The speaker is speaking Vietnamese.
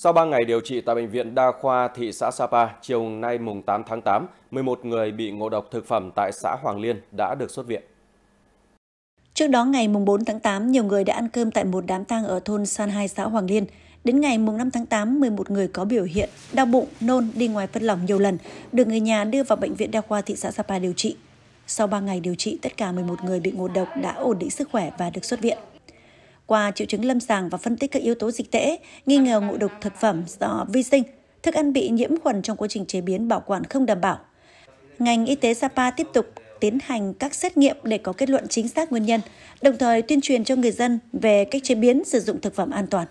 Sau 3 ngày điều trị tại Bệnh viện Đa khoa thị xã Sapa, chiều nay mùng 8 tháng 8, 11 người bị ngộ độc thực phẩm tại xã Hoàng Liên đã được xuất viện. Trước đó ngày mùng 4 tháng 8, nhiều người đã ăn cơm tại một đám tang ở thôn San Hai xã Hoàng Liên. Đến ngày mùng 5 tháng 8, 11 người có biểu hiện đau bụng, nôn, đi ngoài phân lỏng nhiều lần, được người nhà đưa vào Bệnh viện Đa khoa thị xã Sapa điều trị. Sau 3 ngày điều trị, tất cả 11 người bị ngộ độc đã ổn định sức khỏe và được xuất viện qua triệu chứng lâm sàng và phân tích các yếu tố dịch tễ, nghi ngờ ngộ độc thực phẩm do vi sinh, thức ăn bị nhiễm khuẩn trong quá trình chế biến bảo quản không đảm bảo. Ngành y tế Sapa tiếp tục tiến hành các xét nghiệm để có kết luận chính xác nguyên nhân, đồng thời tuyên truyền cho người dân về cách chế biến sử dụng thực phẩm an toàn.